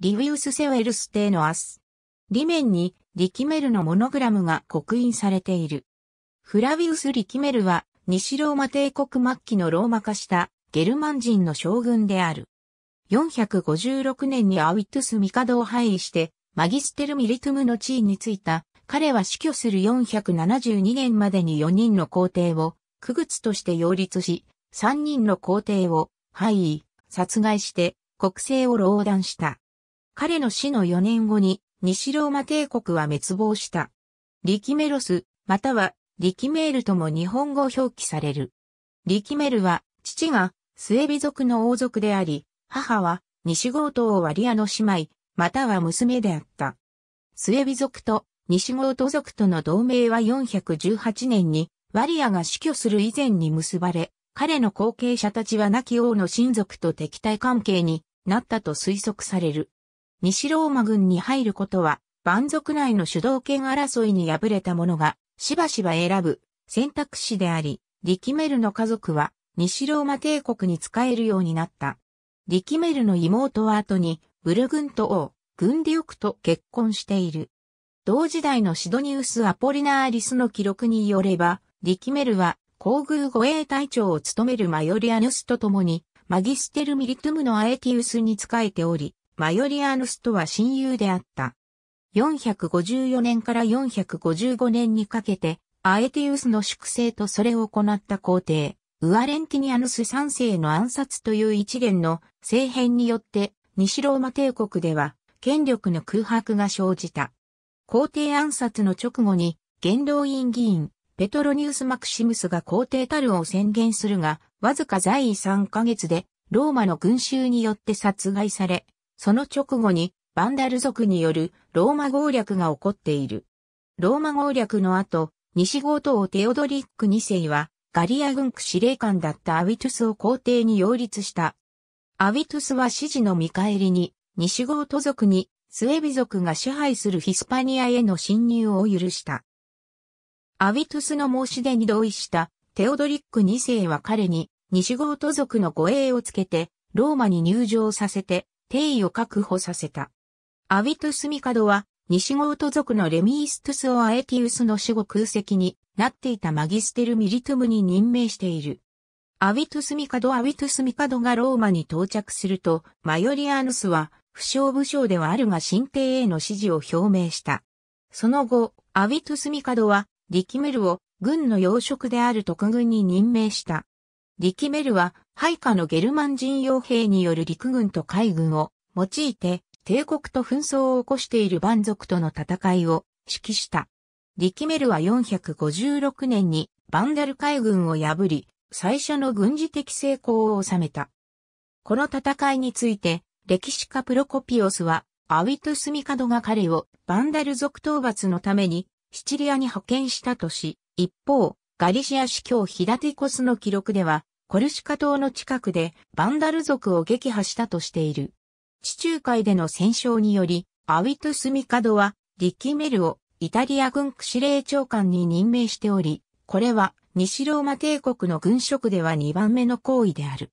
リウィウス・セウェルス邸のアス。裏面にリキメルのモノグラムが刻印されている。フラビウス・リキメルは西ローマ帝国末期のローマ化したゲルマン人の将軍である。456年にアウィットスミカドを廃位して、マギステル・ミリトゥムの地位についた、彼は死去する472年までに4人の皇帝を、区物として擁立し、3人の皇帝を、廃位、殺害して、国政を壟断した。彼の死の4年後に、西ローマ帝国は滅亡した。リキメロス、またはリキメールとも日本語表記される。リキメルは、父がスエビ族の王族であり、母は西郷とワリアの姉妹、または娘であった。スエビ族と西郷都族との同盟は418年に、ワリアが死去する以前に結ばれ、彼の後継者たちは亡き王の親族と敵対関係になったと推測される。西ローマ軍に入ることは、蛮族内の主導権争いに敗れた者が、しばしば選ぶ選択肢であり、リキメルの家族は、西ローマ帝国に仕えるようになった。リキメルの妹は後に、ブルグント王、グンディオクと結婚している。同時代のシドニウス・アポリナーリスの記録によれば、リキメルは、皇宮護衛隊長を務めるマヨリアヌスと共に、マギステル・ミリトゥムのアエティウスに仕えており、マヨリアヌスとは親友であった。454年から455年にかけて、アエティウスの粛清とそれを行った皇帝、ウアレンティニアヌス3世の暗殺という一連の政変によって、西ローマ帝国では、権力の空白が生じた。皇帝暗殺の直後に、元老院議員、ペトロニウス・マクシムスが皇帝たるを宣言するが、わずか在位3ヶ月で、ローマの群衆によって殺害され、その直後に、バンダル族によるローマ合略が起こっている。ローマ合略の後、西郷党テオドリック2世は、ガリア軍区司令官だったアビトゥスを皇帝に擁立した。アビトゥスは指示の見返りに、西郷都族にスエビ族が支配するヒスパニアへの侵入を許した。アビトゥスの申し出に同意したテオドリック2世は彼に西郷都族の護衛をつけてローマに入場させて定位を確保させた。アビトゥスドは、西ゴート族のレミーストゥスオアエティウスの死後空席になっていたマギステル・ミリトゥムに任命している。アビトゥスドアビトゥスドがローマに到着すると、マヨリアヌスは、不詳武将ではあるが神帝への支持を表明した。その後、アビトゥスドは、リキメルを軍の要職である特軍に任命した。リキメルは配下のゲルマン人傭兵による陸軍と海軍を用いて帝国と紛争を起こしている蛮族との戦いを指揮した。リキメルは456年にバンダル海軍を破り、最初の軍事的成功を収めた。この戦いについて、歴史家プロコピオスは、アウィトスミカドが彼をバンダル族討伐のためにシチリアに派遣したとし、一方、ガリシア司教ヒダティコスの記録では、コルシカ島の近くでバンダル族を撃破したとしている。地中海での戦勝により、アウィトスミカドは、リッキメルをイタリア軍区司令長官に任命しており、これは西ローマ帝国の軍職では2番目の行為である。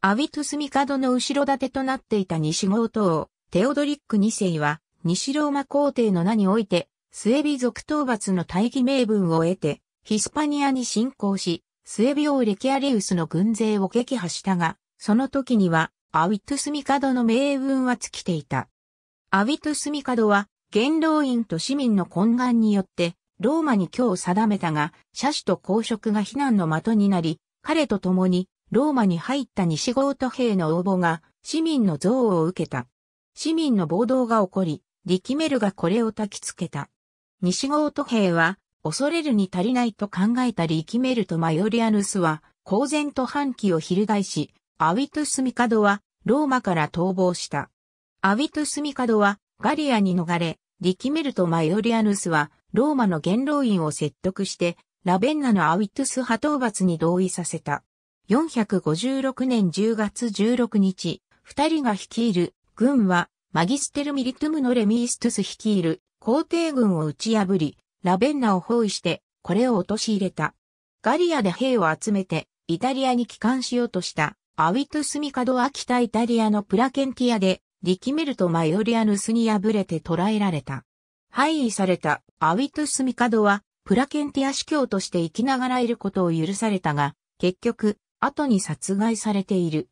アウィトスミカドの後ろ盾となっていた西郷党、テオドリック2世は、西ローマ皇帝の名において、スエビ族討伐の大義名分を得て、ヒスパニアに侵攻し、末病レキアレウスの軍勢を撃破したが、その時には、アウィトゥスミカドの命運は尽きていた。アウィトゥスミカドは、元老院と市民の懇願によって、ローマに今日定めたが、車種と公職が非難の的になり、彼と共に、ローマに入った西ゴート兵の応募が、市民の憎悪を受けた。市民の暴動が起こり、リキメルがこれを焚きつけた。西ゴート兵は、恐れるに足りないと考えたり決めるとマヨリアヌスは、公然と反旗を翻し、アウィトゥス帝は、ローマから逃亡した。アウィトゥス帝は、ガリアに逃れ、リキメルとマヨリアヌスは、ローマの元老院を説得して、ラベンナのアウィトゥス派討伐に同意させた。456年10月16日、二人が率いる軍は、マギステル・ミリトゥムのレミーストゥス率いる皇帝軍を打ち破り、ラベンナを包囲して、これを陥れた。ガリアで兵を集めて、イタリアに帰還しようとした、アウィトスミカドは北イタリアのプラケンティアで、リキメルとマヨリアヌスに敗れて捕らえられた。廃位されたアウィトスミカドは、プラケンティア司教として生きながらいることを許されたが、結局、後に殺害されている。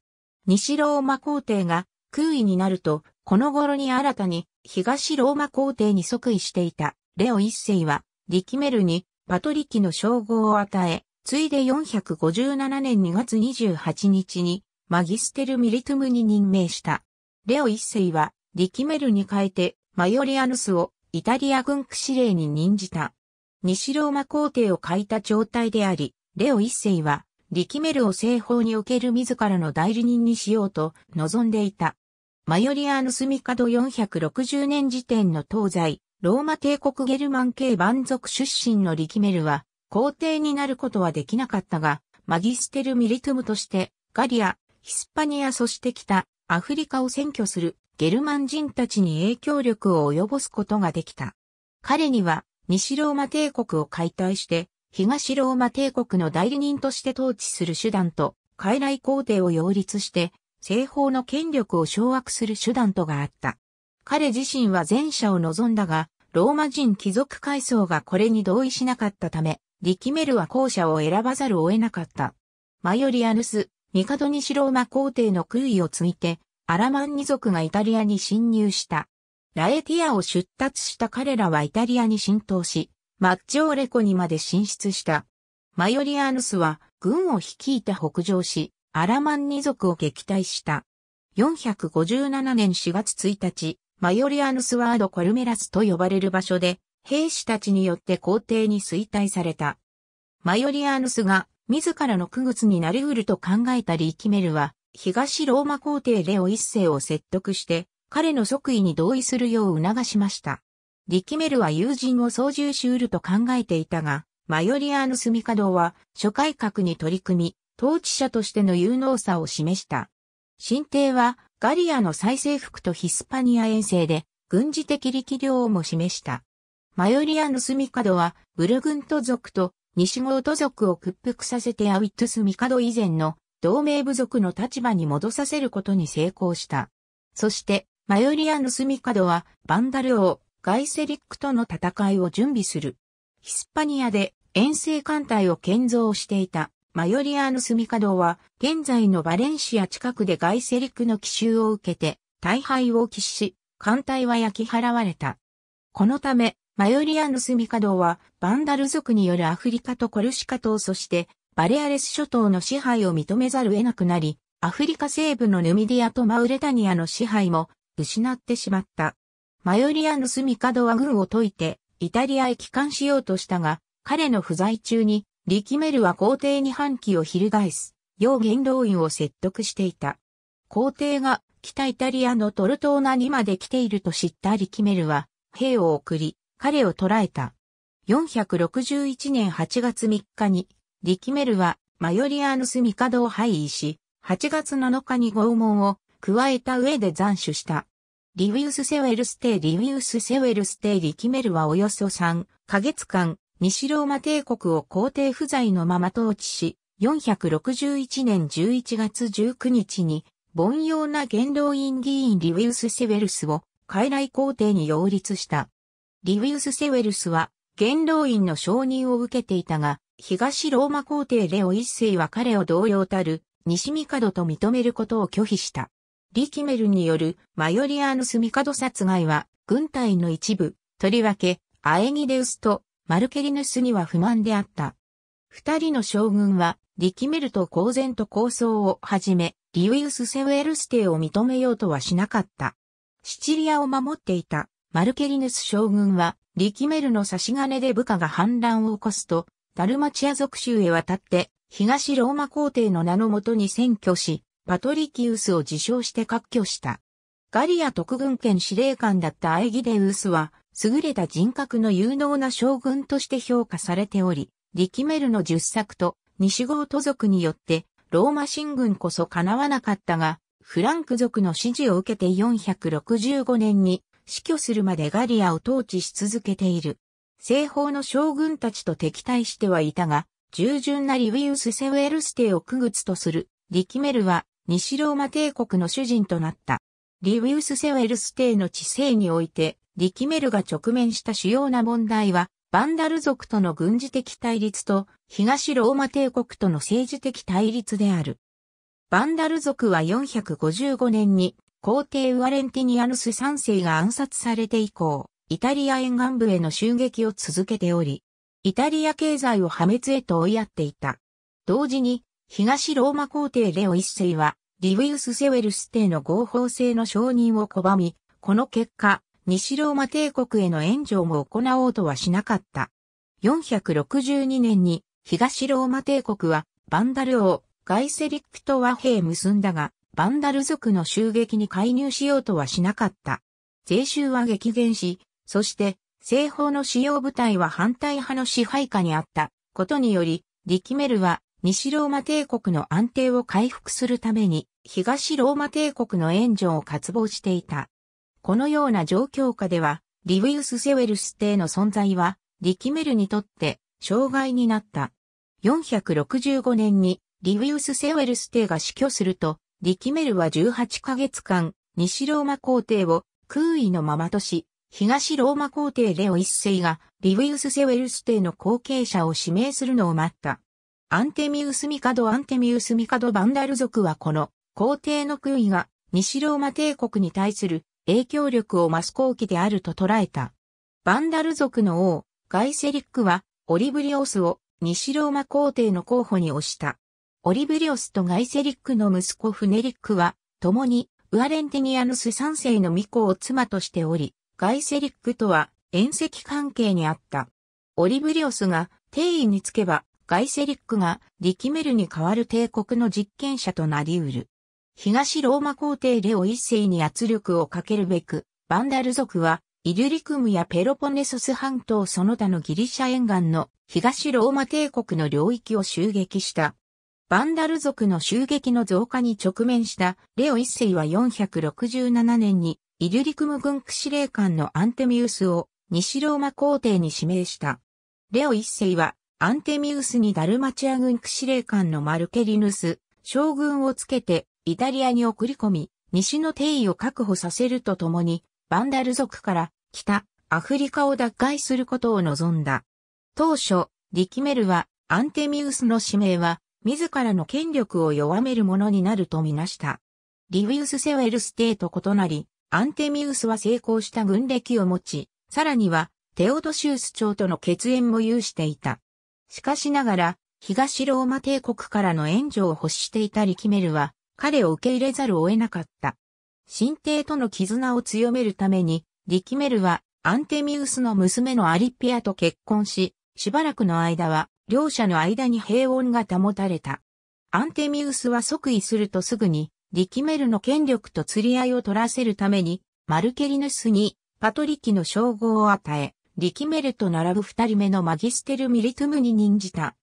西ローマ皇帝が空位になると、この頃に新たに東ローマ皇帝に即位していたレオ一世は、リキメルに、パトリキの称号を与え、ついで457年2月28日に、マギステル・ミリトゥムに任命した。レオ一世は、リキメルに変えて、マヨリアヌスを、イタリア軍区司令に任じた。西ローマ皇帝を書いた状態であり、レオ一世は、リキメルを西方における自らの代理人にしようと望んでいた。マヨリアヌスミカド460年時点の東西、ローマ帝国ゲルマン系蛮族出身のリキメルは、皇帝になることはできなかったが、マギステル・ミリトゥムとして、ガリア、ヒスパニアそして北、アフリカを占拠するゲルマン人たちに影響力を及ぼすことができた。彼には、西ローマ帝国を解体して、東ローマ帝国の代理人として統治する手段と、傀儡皇帝を擁立して、西方の権力を掌握する手段とがあった。彼自身は前者を望んだが、ローマ人貴族階層がこれに同意しなかったため、リキメルは後者を選ばざるを得なかった。マヨリアヌス、カドニシローマ皇帝の空位を継いて、アラマンニ族がイタリアに侵入した。ラエティアを出立した彼らはイタリアに浸透し、マッチョーレコにまで進出した。マヨリアヌスは軍を率いて北上し、アラマンニ族を撃退した。457年4月1日、マヨリアヌスワード・コルメラスと呼ばれる場所で、兵士たちによって皇帝に衰退された。マヨリアヌスが自らの区物になりうると考えたリーキメルは、東ローマ皇帝レオ一世を説得して、彼の即位に同意するよう促しました。リキメルは友人を操縦しうると考えていたが、マヨリアーヌスミカドは諸改革に取り組み、統治者としての有能さを示した。新帝はガリアの再征服とヒスパニア遠征で軍事的力量をも示した。マヨリアのスミカドはブルグント族と西ゴート族を屈服させてアウィットスミカド以前の同盟部族の立場に戻させることに成功した。そしてマヨリアのスミカドはバンダル王ガイセリックとの戦いを準備する。ヒスパニアで遠征艦隊を建造していた。マヨリアのドーは、現在のバレンシア近くでガイセリクの奇襲を受けて、大敗を喫し、艦隊は焼き払われた。このため、マヨリアのドーは、バンダル族によるアフリカとコルシカ島そして、バレアレス諸島の支配を認めざるを得なくなり、アフリカ西部のヌミディアとマウレタニアの支配も失ってしまった。マヨリアのドーは軍を解いて、イタリアへ帰還しようとしたが、彼の不在中にリキメルは皇帝に反旗を翻す、要元老院を説得していた。皇帝が北イタリアのトルトーナにまで来ていると知ったリキメルは、兵を送り、彼を捕らえた。461年8月3日に、リキメルはマヨリアヌス帝を廃位し、8月7日に拷問を加えた上で斬首した。リウィウス・セウェルステイリウィウス・セウェルステイリキメルはおよそ3ヶ月間西ローマ帝国を皇帝不在のまま統治し、461年11月19日に、凡庸な元老院議員リウィウス・セウェルスを、傀儡皇帝に擁立した。リウィウス・セウェルスは、元老院の承認を受けていたが、東ローマ皇帝レオ一世は彼を同様たる、西帝と認めることを拒否した。リキメルによるマヨリアーヌスド殺害は、軍隊の一部、とりわけ、アエギデウスとマルケリヌスには不満であった。二人の将軍は、力めると公然と抗争を始め、リウイウス・セウエルステイを認めようとはしなかった。シチリアを守っていたマルケリヌス将軍は、力メルの差し金で部下が反乱を起こすと、ダルマチア属州へ渡って、東ローマ皇帝の名のもとに占拠し、パトリキウスを自称して割拠した。ガリア特軍権司令官だったアエギデウスは、優れた人格の有能な将軍として評価されており、リキメルの十作と西郷都族によってローマ神軍こそ叶わなかったが、フランク族の支持を受けて465年に死去するまでガリアを統治し続けている。西方の将軍たちと敵対してはいたが、従順なリウィウス・セウェルステを区別とするリキメルは西ローマ帝国の主人となった。リウィウス・セウェルステの治世においてリキメルが直面した主要な問題は、バンダル族との軍事的対立と、東ローマ帝国との政治的対立である。バンダル族は455年に、皇帝ウアレンティニアヌス3世が暗殺されて以降、イタリア沿岸部への襲撃を続けており、イタリア経済を破滅へと追いやっていた。同時に、東ローマ皇帝レオ一世は、リウィウス・セウェルス帝の合法性の承認を拒み、この結果、西ローマ帝国への援助も行おうとはしなかった。462年に東ローマ帝国はバンダル王ガイセリックと和平結んだが、バンダル族の襲撃に介入しようとはしなかった。税収は激減し、そして西方の使用部隊は反対派の支配下にあったことにより、リキメルは西ローマ帝国の安定を回復するために東ローマ帝国の援助を渇望していた。このような状況下では、リウィウス・セウェルス帝の存在は、リキメルにとって障害になった。465年にリウィウス・セウェルス帝が死去すると、リキメルは18ヶ月間、西ローマ皇帝を空位のままとし、東ローマ皇帝レオ一世がリウィウス・セウェルス帝の後継者を指名するのを待った。アンテミウス・ミカド・アンテミウス・ミカド・バンダル族はこの皇帝の空位が西ローマ帝国に対する影響力を増す後期であると捉えた。バンダル族の王、ガイセリックは、オリブリオスを西ローマ皇帝の候補に推した。オリブリオスとガイセリックの息子フネリックは、共にウアレンティニアヌス3世の巫女を妻としており、ガイセリックとは縁石関係にあった。オリブリオスが定位につけば、ガイセリックがリキメルに代わる帝国の実権者となり得る。東ローマ皇帝レオ一世に圧力をかけるべく、バンダル族は、イリュリクムやペロポネソス半島その他のギリシャ沿岸の東ローマ帝国の領域を襲撃した。バンダル族の襲撃の増加に直面したレオ一世は467年にイリュリクム軍区司令官のアンテミウスを西ローマ皇帝に指名した。レオ一世はアンテミウスにダルマチア軍区司令官のマルケリヌス、将軍をつけてイタリアに送り込み、西の定位を確保させるとともに、バンダル族から北、アフリカを奪回することを望んだ。当初、リキメルは、アンテミウスの使命は、自らの権力を弱めるものになるとみなした。リウィウス・セウェルス帝と異なり、アンテミウスは成功した軍歴を持ち、さらには、テオドシウス朝との血縁も有していた。しかしながら、東ローマ帝国からの援助を欲していたリキメルは、彼を受け入れざるを得なかった。神帝との絆を強めるために、リキメルはアンテミウスの娘のアリピアと結婚し、しばらくの間は両者の間に平穏が保たれた。アンテミウスは即位するとすぐに、リキメルの権力と釣り合いを取らせるために、マルケリヌスにパトリキの称号を与え、リキメルと並ぶ二人目のマギステル・ミリトゥムに任じた。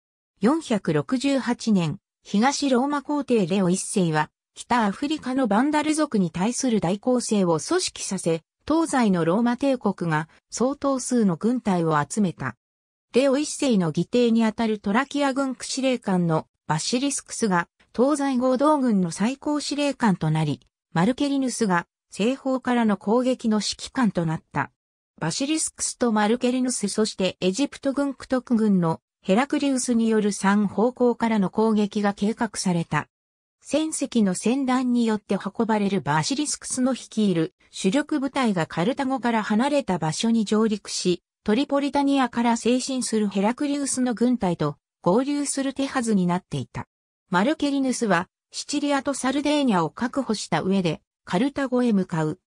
468年、東ローマ皇帝レオ一世は、北アフリカのバンダル族に対する大攻勢を組織させ、東西のローマ帝国が相当数の軍隊を集めた。レオ一世の義弟にあたるトラキア軍区司令官のバシリスクスが東西合同軍の最高司令官となり、マルケリヌスが西方からの攻撃の指揮官となった。バシリスクスとマルケリヌスそしてエジプト軍区特軍のヘラクリウスによる3方向からの攻撃が計画された。戦績の戦団によって運ばれるバシリスクスの率いる主力部隊がカルタゴから離れた場所に上陸し、トリポリタニアから精神するヘラクリウスの軍隊と合流する手はずになっていた。マルケリヌスはシチリアとサルデーニャを確保した上でカルタゴへ向かう。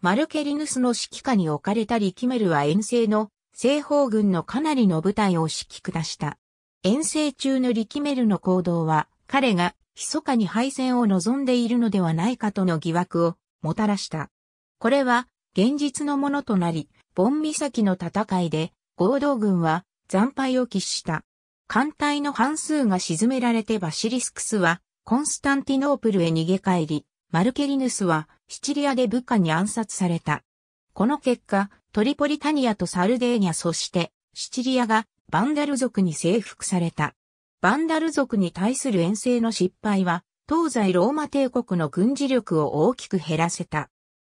マルケリヌスの指揮下に置かれたリキメルは遠征の西方軍のかなりの部隊を指揮下した。遠征中の力メルの行動は、彼が密かに敗戦を望んでいるのではないかとの疑惑をもたらした。これは現実のものとなり、ボン岬の戦いで合同軍は惨敗を喫した。艦隊の半数が沈められてバシリスクスはコンスタンティノープルへ逃げ帰り、マルケリヌスはシチリアで部下に暗殺された。この結果、トリポリタニアとサルデーニャそしてシチリアがバンダル族に征服された。バンダル族に対する遠征の失敗は東西ローマ帝国の軍事力を大きく減らせた。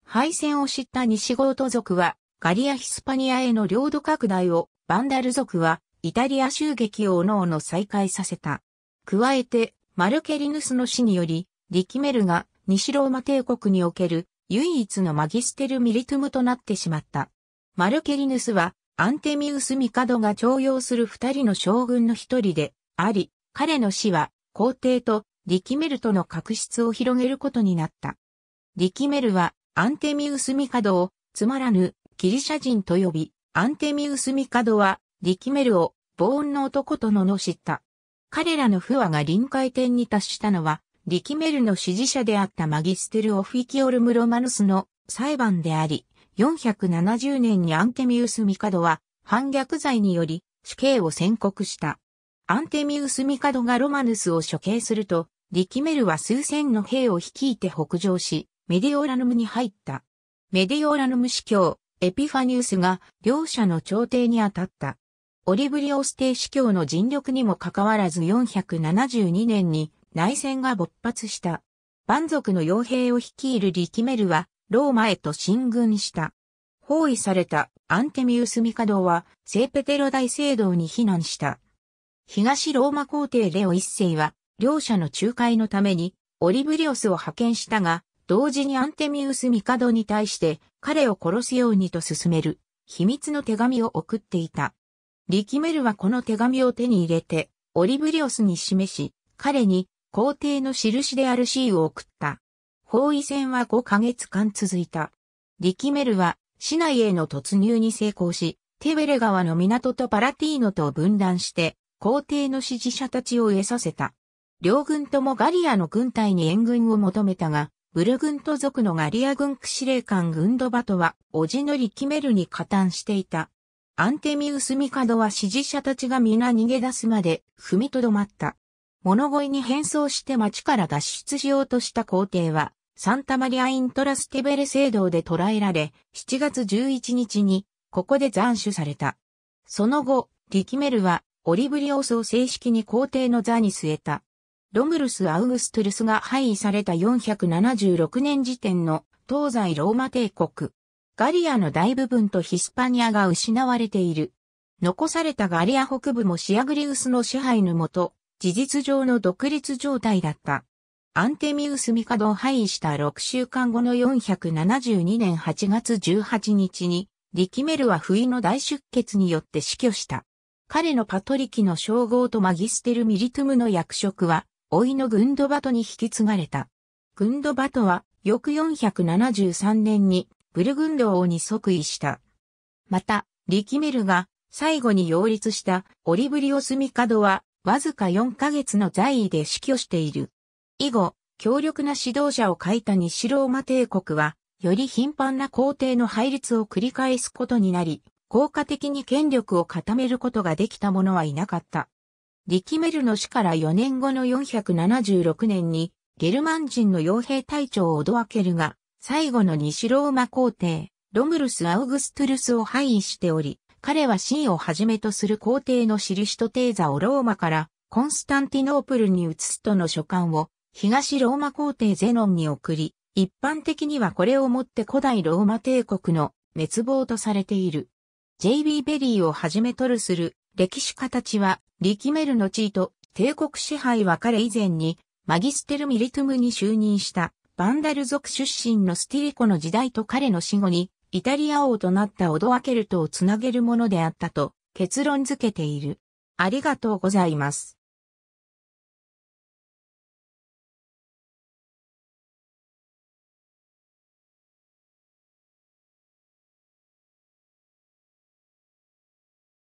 敗戦を知った西ゴート族はガリア・ヒスパニアへの領土拡大をバンダル族はイタリア襲撃を各々再開させた。加えてマルケリヌスの死によりリキメルが西ローマ帝国における唯一のマギステルミリトゥムとなってしまった。マルケリヌスは、アンテミウス・ミカドが徴用する二人の将軍の一人であり、彼の死は皇帝とリキメルとの確執を広げることになった。リキメルはアンテミウス・ミカドをつまらぬギリシャ人と呼び、アンテミウス・ミカドはリキメルを防音の男と罵った。彼らの不和が臨界点に達したのは、リキメルの支持者であったマギステル・オフィキオルム・ロマヌスの裁判であり、470年にアンテミウス・ミカドは反逆罪により死刑を宣告した。アンテミウス・ミカドがロマヌスを処刑すると、リキメルは数千の兵を率いて北上し、メディオラヌムに入った。メディオラヌム司教、エピファニウスが両者の朝廷に当たった。オリブリオスイ司教の尽力にもかかわらず472年に内戦が勃発した。蛮族の傭兵を率いるリキメルはローマへと進軍した。包囲されたアンテミウス帝は聖ペテロ大聖堂に避難した。東ローマ皇帝レオ一世は両者の仲介のためにオリブリオスを派遣したが、同時にアンテミウス帝に対して彼を殺すようにと進める秘密の手紙を送っていた。リキメルはこの手紙を手に入れてオリブリオスに示し、彼に皇帝の印であるシーを送った。包囲戦は5ヶ月間続いた。リキメルは市内への突入に成功し、テベレ川の港とパラティーノとを分断して、皇帝の支持者たちを得させた。両軍ともガリアの軍隊に援軍を求めたが、ブル軍と族のガリア軍区司令官グンドバトは、おじのリキメルに加担していた。アンテミウスミカドは支持者たちが皆逃げ出すまで踏みとどまった。物乞いに変装して町から脱出しようとした皇帝は、サンタマリア・イントラステベレ聖堂で捕らえられ、7月11日にここで斬首された。その後、リキメルはオリブリオスを正式に皇帝の座に据えた。ロムルス・アウグストゥルスが廃位された476年時点の東西ローマ帝国。ガリアの大部分とヒスパニアが失われている。残されたガリア北部もシアグリウスの支配のもと、事実上の独立状態だった。アンテミウス・ミカドを廃位した6週間後の472年8月18日に、リキメルは不意の大出血によって死去した。彼のパトリキの称号とマギステル・ミリトゥムの役職は、老いのグンドバトに引き継がれた。グンドバトは、翌473年に、ブルグンド王に即位した。また、リキメルが、最後に擁立したオリブリオス・ミカドは、わずか4ヶ月の在位で死去している。以後、強力な指導者を書いた西ローマ帝国は、より頻繁な皇帝の配列を繰り返すことになり、効果的に権力を固めることができた者はいなかった。リキメルの死から4年後の476年に、ゲルマン人の傭兵隊長をドアケルが、最後の西ローマ皇帝、ロムルス・アウグストゥルスを廃位しており、彼は真をはじめとする皇帝のシリシトテーザをローマからコンスタンティノープルに移すとの書簡を東ローマ皇帝ゼノンに送り、一般的にはこれをもって古代ローマ帝国の滅亡とされている。J.B. ベリーをはじめとるする歴史家たちは、リキメルの地位と帝国支配は彼以前にマギステル・ミリトゥムに就任したバンダル族出身のスティリコの時代と彼の死後にイタリア王となったオドワケルトをつなげるものであったと結論付けている。ありがとうございます。